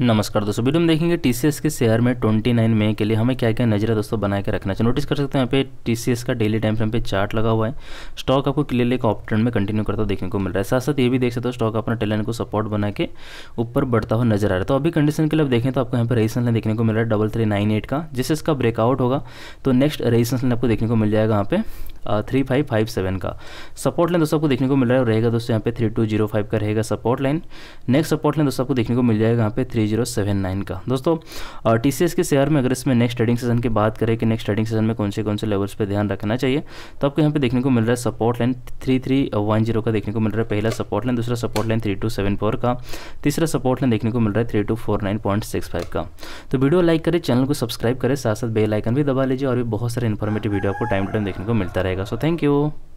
नमस्कार दोस्तों वीडियो में देखेंगे टीसीएस के शेयर में 29 मई के लिए हमें क्या क्या नजर दोस्तों बना के रखना चाहिए नोटिस कर सकते हैं यहाँ पे टीसीएस का डेली टाइम फ्रेम पे चार्ट लगा हुआ है स्टॉक आपको क्लियरली एक ऑप ट्रेंड में कंटिन्यू करता देखने को मिल रहा है साथ साथ ये भी देख सकते हो स्टॉक अपना टेलन को सपोर्ट बना के ऊपर बढ़ता हुआ नजर आ रहा है तो अभी कंडीशन के लिए देखें तो आपको यहाँ पर रेजिस्टेंस लाइन देखने को मिल रहा है डबल थ्री नाइन एट का जिससे इसका ब्रेकआउट होगा तो नेक्स्ट रेजिस्टेंस लाइन आपको देखने को मिल जाएगा यहाँ पे थ्री फाइव फाइव सेवन का सपोर्ट लाइन दोस्तों आपको देखने को मिल रहा है रहेगा दोस्तों यहाँ पे थ्री टू जीरो फाइव का रहेगा support line next support line दोस्तों आपको देखने को मिल जाएगा यहाँ पे थ्री जीरो सेवन नाइन का दोस्तों टी सी एस के शेयर में अगर इसमें नेक्स्ट ट्रेडिंग सीजन की बात करें कि नेक्स्ट ट्रेडिंग सीजन में कौन से कौन से लेवल्स पर ध्यान रखना चाहिए तो आपको यहाँ पे देखने को मिल रहा है support line three three one zero का देखने को मिल रहा है पहला सपोर्ट लाइन दूसरा support line three two seven four का तीसरा सपोर्ट लाइन देखने को मिल रहा है three two four nine point six five का तो वीडियो लाइक करें चैनल को सब्सक्राइब करें साथ साथ बेल आइकन भी दबा लीजिए और भी बहुत सारे इन्फॉर्मेटिव वीडियो आपको टाइम टू टाइम देखने को मिलता रहे रहेगा सो थैंक यू